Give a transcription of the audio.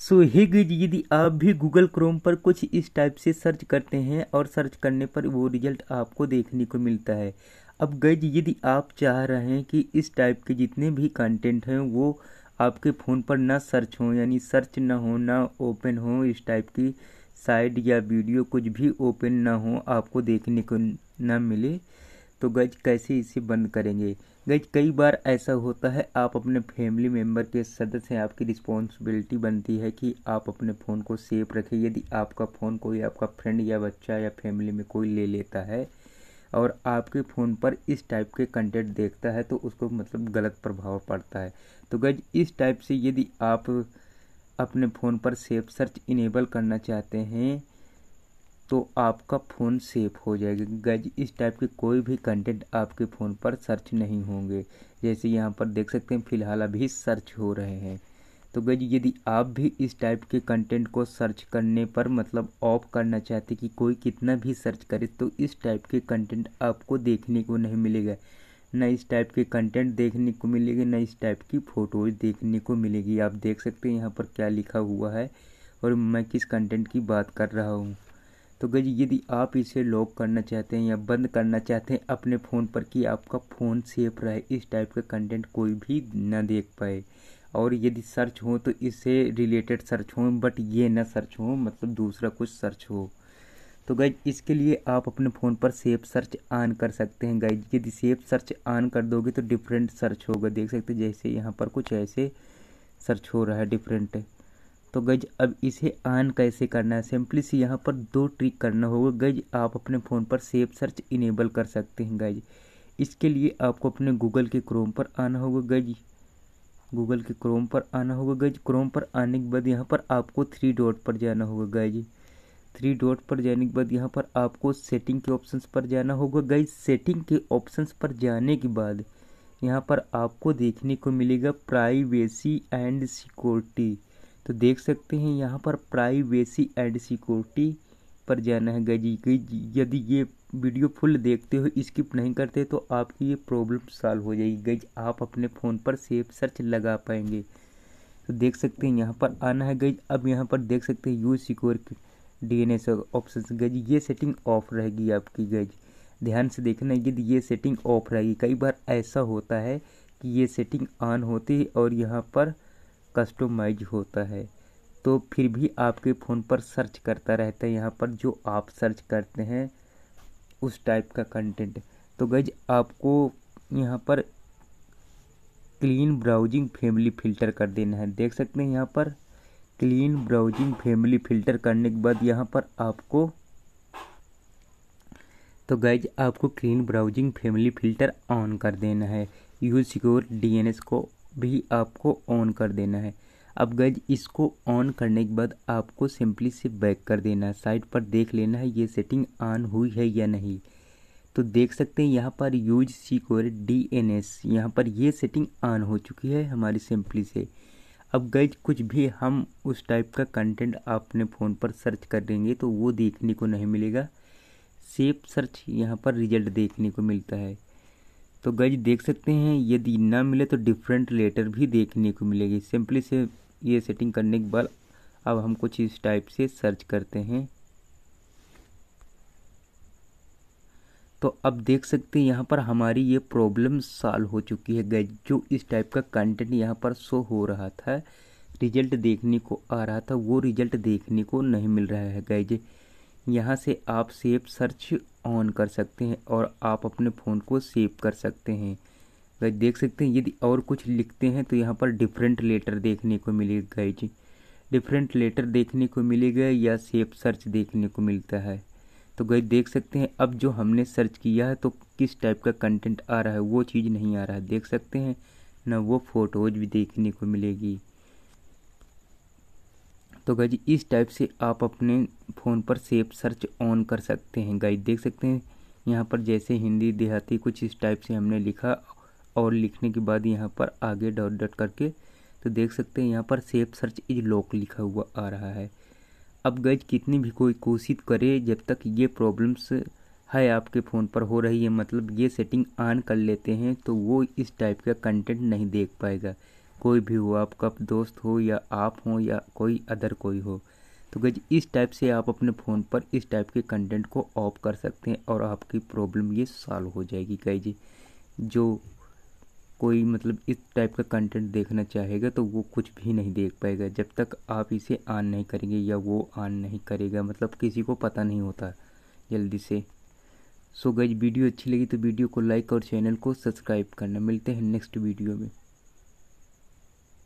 सो हे गई यदि आप भी गूगल क्रोम पर कुछ इस टाइप से सर्च करते हैं और सर्च करने पर वो रिजल्ट आपको देखने को मिलता है अब गज यदि आप चाह रहे हैं कि इस टाइप के जितने भी कंटेंट हैं वो आपके फ़ोन पर ना सर्च हो यानी सर्च ना हो ना ओपन हो इस टाइप की साइट या वीडियो कुछ भी ओपन ना हो आपको देखने को ना मिले तो गज कैसे इसे बंद करेंगे गज कई बार ऐसा होता है आप अपने फैमिली मेम्बर के सदस्य हैं आपकी रिस्पॉन्सिबिलिटी बनती है कि आप अपने फ़ोन को सेफ रखें यदि आपका फ़ोन कोई आपका फ्रेंड या बच्चा या फैमिली में कोई ले लेता है और आपके फ़ोन पर इस टाइप के कंटेंट देखता है तो उसको मतलब गलत प्रभाव पड़ता है तो गज इस टाइप से यदि आप अपने फ़ोन पर सेफ सर्च इनेबल करना चाहते हैं तो आपका फ़ोन सेफ हो जाएगा गज इस टाइप के कोई भी कंटेंट आपके फ़ोन पर सर्च नहीं होंगे जैसे यहाँ पर देख सकते हैं फ़िलहाल अभी सर्च हो रहे हैं तो गज यदि आप भी इस टाइप के कंटेंट को सर्च करने पर मतलब ऑफ करना चाहते कि कोई कितना भी सर्च करे तो इस टाइप के कंटेंट आपको देखने को नहीं मिलेगा न इस टाइप के कंटेंट देखने को मिलेगी न इस टाइप की फ़ोटोज़ देखने को मिलेगी आप देख सकते हैं यहाँ पर क्या लिखा हुआ है और मैं किस कंटेंट की बात कर रहा हूँ तो गई यदि आप इसे लॉक करना चाहते हैं या बंद करना चाहते हैं अपने फ़ोन पर कि आपका फ़ोन सेफ रहे इस टाइप का कंटेंट कोई भी ना देख पाए और यदि सर्च हो तो इससे रिलेटेड सर्च हो बट ये ना सर्च हो मतलब दूसरा कुछ सर्च हो तो गई इसके लिए आप अपने फ़ोन पर सेफ सर्च ऑन कर सकते हैं गई यदि सेफ सर्च ऑन कर दोगे तो डिफरेंट सर्च होगा देख सकते जैसे यहाँ पर कुछ ऐसे सर्च हो रहा है डिफरेंट तो गज अब इसे ऑन कैसे करना है सिंपली से यहाँ पर दो ट्रिक करना होगा गज आप अपने फ़ोन पर सेफ सर्च इनेबल कर सकते हैं गज इसके लिए आपको अपने गूगल के क्रोम पर आना होगा गज गूगल के क्रोम पर आना होगा गज क्रोम पर आने के बाद यहाँ पर आपको थ्री डॉट पर जाना होगा गज थ्री डॉट पर जाने के बाद यहाँ पर आपको सेटिंग के ऑप्शन पर जाना होगा गज सेटिंग के ऑप्शन पर जाने के बाद यहाँ पर आपको देखने को मिलेगा प्राइवेसी एंड सिक्योरिटी तो देख सकते हैं यहाँ पर प्राइवेसी एंड सिक्योरिटी पर जाना है गई यदि ये वीडियो फुल देखते हो स्किप नहीं करते तो आपकी ये प्रॉब्लम सॉल्व हो जाएगी गज आप अपने फ़ोन पर सेफ सर्च लगा पाएंगे तो देख सकते हैं यहाँ पर आना है गज अब यहाँ पर देख सकते हैं use secure D N S option guys ये सेटिंग ऑफ रहेगी आपकी गज ध्यान से देखना यदि ये सेटिंग ऑफ रहेगी कई बार ऐसा होता है कि ये सेटिंग ऑन होती है और यहाँ पर कस्टमाइज होता है तो फिर भी आपके फ़ोन पर सर्च करता रहता है यहाँ पर जो आप सर्च करते हैं उस टाइप का कंटेंट तो गज आपको यहाँ पर क्लीन ब्राउजिंग फैमिली फ़िल्टर कर देना है देख सकते हैं यहाँ पर क्लीन ब्राउजिंग फैमिली फ़िल्टर करने के बाद यहाँ पर आपको तो गैज आपको clean browsing family filter on कर देना है यूज सिक्योर डीएनएस को भी आपको ऑन कर देना है अब गज इसको ऑन करने के बाद आपको सिंपली से बैक कर देना है साइड पर देख लेना है ये सेटिंग ऑन हुई है या नहीं तो देख सकते हैं यहाँ पर use secure D N S यहाँ पर ये सेटिंग ऑन हो चुकी है हमारी सिंपली से अब गज कुछ भी हम उस टाइप का कंटेंट अपने फ़ोन पर सर्च कर देंगे तो वो देखने को नहीं मिलेगा सेफ सर्च यहाँ पर रिजल्ट देखने को मिलता है तो गई देख सकते हैं यदि ना मिले तो डिफरेंट लेटर भी देखने को मिलेगी सिंपली से ये सेटिंग करने के बाद अब हम कुछ इस टाइप से सर्च करते हैं तो अब देख सकते हैं यहाँ पर हमारी ये प्रॉब्लम सॉल्व हो चुकी है गैज जो इस टाइप का कंटेंट यहाँ पर शो हो रहा था रिजल्ट देखने को आ रहा था वो रिजल्ट देखने को नहीं मिल रहा है गैज यहाँ से आप सेफ सर्च ऑन कर सकते हैं और आप अपने फ़ोन को सेव कर सकते हैं गाइज तो देख सकते हैं यदि और कुछ लिखते हैं तो यहाँ पर डिफरेंट लेटर देखने को मिलेगा गाइज डिफरेंट लेटर देखने को मिलेगा या सेफ सर्च देखने को मिलता है तो गई देख सकते हैं अब जो हमने सर्च किया है तो किस टाइप का कंटेंट आ रहा है वो चीज़ नहीं आ रहा है देख सकते हैं ना वो फ़ोटोज़ भी देखने को मिलेगी तो गाइज इस टाइप से आप अपने फ़ोन पर सेफ सर्च ऑन कर सकते हैं गाइज देख सकते हैं यहाँ पर जैसे हिंदी देहाती कुछ इस टाइप से हमने लिखा और लिखने के बाद यहाँ पर आगे डॉट डॉट करके तो देख सकते हैं यहाँ पर सेफ सर्च इज लॉक लिखा हुआ आ रहा है अब गज कितनी भी कोई कोशिश करे जब तक ये प्रॉब्लम्स है आपके फ़ोन पर हो रही है मतलब ये सेटिंग ऑन कर लेते हैं तो वो इस टाइप का कंटेंट नहीं देख पाएगा कोई भी हो आपका दोस्त हो या आप हो या कोई अदर कोई हो तो गज इस टाइप से आप अपने फ़ोन पर इस टाइप के कंटेंट को ऑफ कर सकते हैं और आपकी प्रॉब्लम ये सॉल्व हो जाएगी जी जो कोई मतलब इस टाइप का कंटेंट देखना चाहेगा तो वो कुछ भी नहीं देख पाएगा जब तक आप इसे ऑन नहीं करेंगे या वो ऑन नहीं करेगा मतलब किसी को पता नहीं होता जल्दी से सो गज वीडियो अच्छी लगी तो वीडियो को लाइक और चैनल को सब्सक्राइब करना मिलते हैं नेक्स्ट वीडियो में